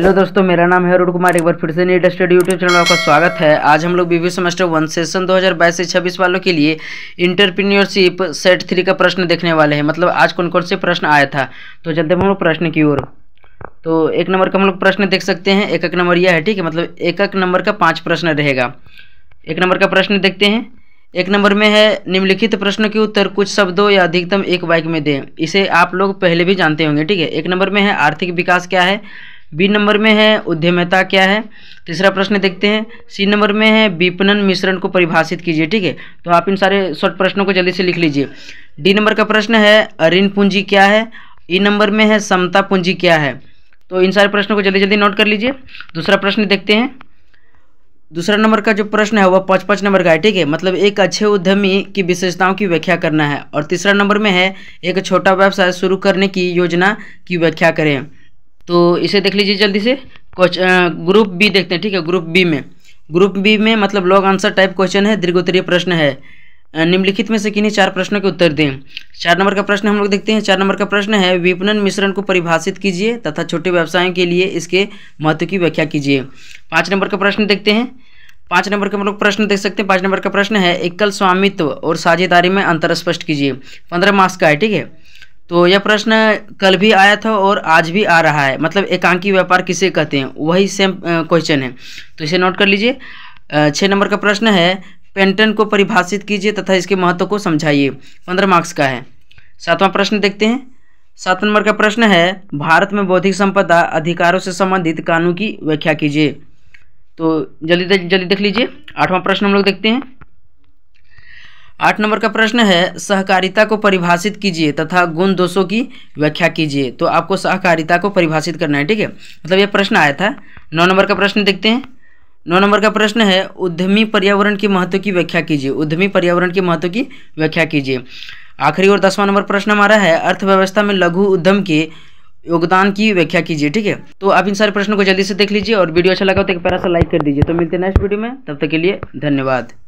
hello दोस्तों मेरा नाम है अरुण कुमार एक बार फिर से नई डस्टेड यूट्यूब चैनल आपका स्वागत है आज हम लोग बीवी सेमेस्टर वन सेशन 2022 से 26 वालों के लिए इंटरप्रीनियरशिप सेट थ्री का प्रश्न देखने वाले हैं मतलब आज कौन कौन से प्रश्न आया था तो चलते हम लोग प्रश्न की ओर तो एक नंबर का हम लोग प्रश्न देख सकते हैं एक एक नंबर यह है ठीक है मतलब एक एक नंबर का पाँच प्रश्न रहेगा एक नंबर का प्रश्न देखते हैं एक नंबर में है निम्नलिखित प्रश्न के उत्तर कुछ शब्दों या अधिकतम एक वाक्य में दें इसे आप लोग पहले भी जानते होंगे ठीक है एक नंबर में है आर्थिक विकास क्या है बी नंबर में है उद्यमिता क्या है तीसरा प्रश्न देखते हैं सी नंबर में है विपणन मिश्रण को परिभाषित कीजिए ठीक है तो आप इन सारे शॉर्ट प्रश्नों को जल्दी से लिख लीजिए डी नंबर का प्रश्न है ऋण पूंजी क्या है ई नंबर में है समता पूंजी क्या है तो इन सारे प्रश्नों को जल्दी जल्दी नोट कर लीजिए दूसरा प्रश्न देखते हैं दूसरा नंबर का जो प्रश्न है वह पाँच पाँच नंबर का है ठीक है मतलब एक अच्छे उद्यमी की विशेषताओं की व्याख्या करना है और तीसरा नंबर में है एक छोटा व्यवसाय शुरू करने की योजना की व्याख्या करें तो इसे देख लीजिए जल्दी से ग्रुप बी देखते हैं ठीक है ग्रुप बी में ग्रुप बी में मतलब लॉन्ग आंसर टाइप क्वेश्चन है दीर्घोत्तरीय प्रश्न है निम्नलिखित में से किन्हीं चार प्रश्नों के उत्तर दें चार नंबर का प्रश्न हम लोग देखते हैं चार नंबर का प्रश्न है विपणन मिश्रण को परिभाषित कीजिए तथा छोटे व्यवसायों के लिए इसके महत्व की व्याख्या कीजिए पाँच नंबर का प्रश्न देखते हैं पाँच नंबर का हम लोग प्रश्न देख सकते हैं पाँच नंबर का प्रश्न है एकल स्वामित्व और साझेदारी में अंतर स्पष्ट कीजिए पंद्रह मार्क्स का है ठीक है तो यह प्रश्न कल भी आया था और आज भी आ रहा है मतलब एकांकी व्यापार किसे कहते हैं वही सेम क्वेश्चन है तो इसे नोट कर लीजिए छः नंबर का प्रश्न है पेंटन को परिभाषित कीजिए तथा इसके महत्व को समझाइए पंद्रह मार्क्स का है सातवां प्रश्न देखते हैं सात नंबर का प्रश्न है भारत में बौद्धिक संपदा अधिकारों से संबंधित कानून की व्याख्या कीजिए तो जल्दी जल्दी देख लीजिए आठवां प्रश्न हम लोग देखते हैं आठ नंबर का प्रश्न है सहकारिता को परिभाषित कीजिए तथा गुण दोषों की व्याख्या कीजिए तो आपको सहकारिता को परिभाषित करना है ठीक है मतलब यह प्रश्न आया था नौ नंबर का प्रश्न देखते हैं नौ नंबर का प्रश्न है उद्यमी पर्यावरण के महत्व की व्याख्या कीजिए उद्यमी पर्यावरण के महत्व की व्याख्या कीजिए आखिरी और दसवां नंबर प्रश्न हमारा है अर्थव्यवस्था में लघु उद्यम के योगदान की व्याख्या कीजिए ठीक है तो आप इन सारे प्रश्नों को जल्दी से देख लीजिए और वीडियो अच्छा लगा तो एक पैरा सा लाइक कर दीजिए तो मिलते हैं नेक्स्ट वीडियो में तब तक के लिए धन्यवाद